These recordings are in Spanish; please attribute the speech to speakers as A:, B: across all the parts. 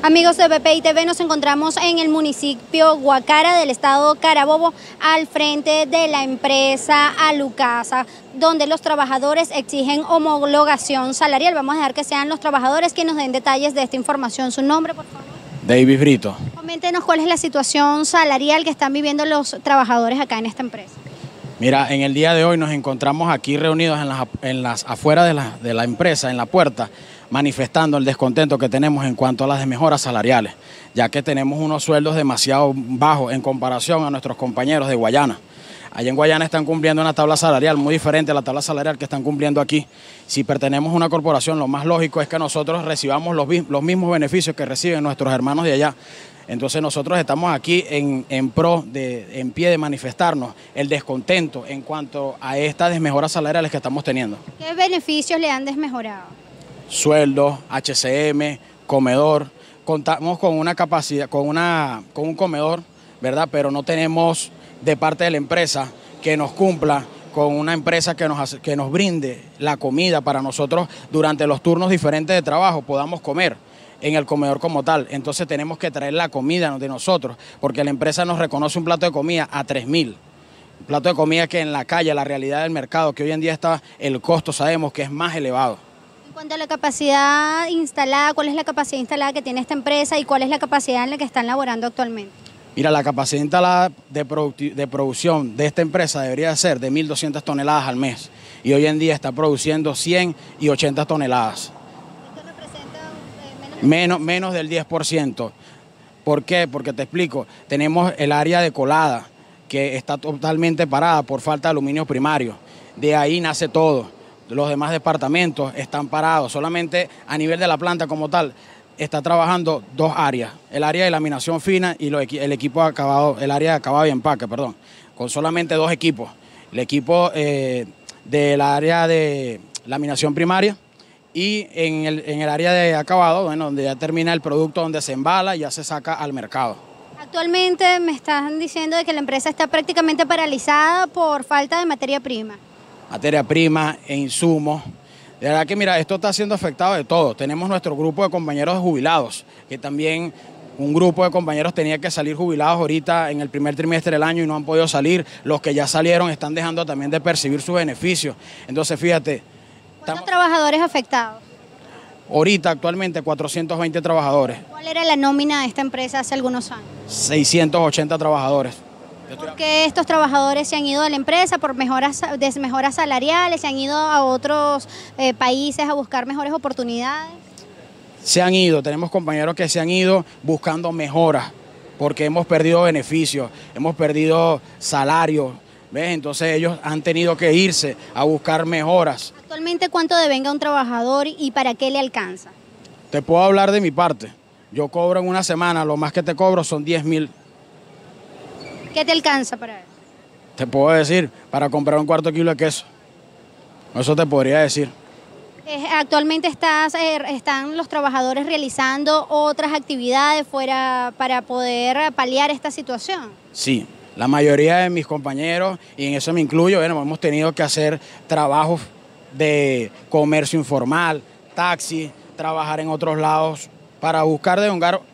A: Amigos de BPI TV, nos encontramos en el municipio Guacara del estado Carabobo, al frente de la empresa Alucasa, donde los trabajadores exigen homologación salarial. Vamos a dejar que sean los trabajadores quienes nos den detalles de esta información. Su nombre, por favor.
B: David Brito.
A: Coméntenos cuál es la situación salarial que están viviendo los trabajadores acá en esta empresa.
B: Mira, en el día de hoy nos encontramos aquí reunidos en las, afueras de la empresa, en la puerta, manifestando el descontento que tenemos en cuanto a las desmejoras salariales, ya que tenemos unos sueldos demasiado bajos en comparación a nuestros compañeros de Guayana. Allí en Guayana están cumpliendo una tabla salarial muy diferente a la tabla salarial que están cumpliendo aquí. Si pertenemos a una corporación, lo más lógico es que nosotros recibamos los, mismos beneficios que reciben nuestros hermanos de allá. Entonces nosotros estamos aquí en, pro, en pie de manifestarnos el descontento en cuanto a estas desmejoras salariales que estamos teniendo.
A: ¿Qué beneficios le han desmejorado?
B: sueldos, HCM, comedor. Contamos con una capacidad, con, una, con un comedor, ¿verdad? Pero no tenemos de parte de la empresa que nos cumpla con una empresa que nos, que nos brinde la comida para nosotros durante los turnos diferentes de trabajo, podamos comer en el comedor como tal. Entonces tenemos que traer la comida de nosotros, porque la empresa nos reconoce un plato de comida a 3.000, un Plato de comida que en la calle, la realidad del mercado, que hoy en día está, el costo sabemos que es más elevado.
A: En cuanto a la capacidad instalada, ¿cuál es la capacidad instalada que tiene esta empresa y cuál es la capacidad en la que están laborando actualmente?
B: Mira, la capacidad instalada de, producción de esta empresa debería ser de 1.200 toneladas al mes y hoy en día está produciendo 180 toneladas. ¿Esto representa eh, menos, menos, menos del 10%. ¿Por qué? Porque te explico, tenemos el área de colada que está totalmente parada por falta de aluminio primario. De ahí nace todo los demás departamentos están parados. Solamente a nivel de la planta como tal está trabajando dos áreas, el área de laminación fina y el equipo acabado, el área de acabado y empaque, perdón, con solamente dos equipos. El equipo eh, del área de laminación primaria y en el, área de acabado, bueno, donde ya termina el producto, donde se embala y ya se saca al mercado.
A: Actualmente me están diciendo de que la empresa está prácticamente paralizada por falta de materia prima
B: materia prima e insumos. De verdad que mira, esto está siendo afectado de todo. Tenemos nuestro grupo de compañeros jubilados, que también un grupo de compañeros tenía que salir jubilados ahorita en el primer trimestre del año y no han podido salir. Los que ya salieron están dejando también de percibir sus beneficios. Entonces, fíjate. ¿Cuántos
A: trabajadores afectados?
B: Ahorita, actualmente, 420 trabajadores.
A: ¿Cuál era la nómina de esta empresa hace algunos años?
B: 680 trabajadores.
A: Porque estos trabajadores se han ido de la empresa por mejoras, desmejoras salariales, se han ido a otros eh, países a buscar mejores oportunidades.
B: Se han ido, tenemos compañeros que se han ido buscando mejoras, porque hemos perdido beneficios, hemos perdido salarios, ¿ves? Entonces ellos han tenido que irse a buscar mejoras.
A: Actualmente, ¿cuánto devenga un trabajador y para qué le alcanza?
B: Te puedo hablar de mi parte. Yo cobro en una semana, lo más que te cobro son 10 mil
A: ¿Qué te alcanza para eso?
B: Te puedo decir, para comprar un cuarto kilo de queso. Eso te podría decir.
A: actualmente estás, eh, están los trabajadores realizando otras actividades fuera para poder paliar esta situación.
B: Sí, la mayoría de mis compañeros, y en eso me incluyo, bueno, hemos tenido que hacer trabajos de comercio informal, taxi, trabajar en otros lados para buscar de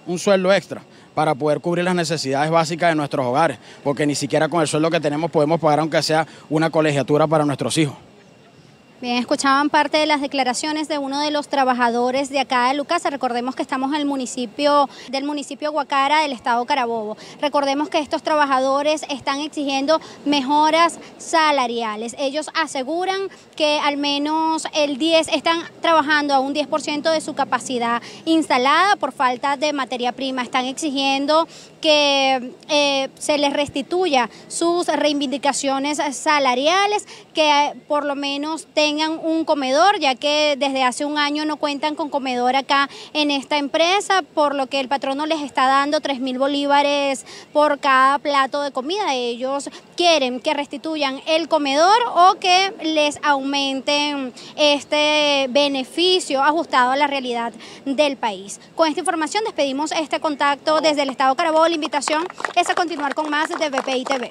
B: un sueldo extra para poder cubrir las necesidades básicas de nuestros hogares, porque ni siquiera con el sueldo que tenemos podemos pagar aunque sea una colegiatura para nuestros hijos.
A: Bien, escuchaban parte de las declaraciones de uno de los trabajadores de acá de Lucasa. Recordemos que estamos en el municipio del municipio Guacara del estado Carabobo. Recordemos que estos trabajadores están exigiendo mejoras salariales. Ellos aseguran que al menos el 10 están trabajando a un 10% de su capacidad instalada por falta de materia prima. Están exigiendo que eh, se les restituya sus reivindicaciones salariales, que eh, por lo menos tengan tengan un comedor, ya que desde hace un año no cuentan con comedor acá en esta empresa, por lo que el patrono les está dando tres mil bolívares por cada plato de comida. Ellos quieren que restituyan el comedor o que les aumenten este beneficio ajustado a la realidad del país. Con esta información despedimos este contacto desde el Estado la Invitación es a continuar con más de BPI TV.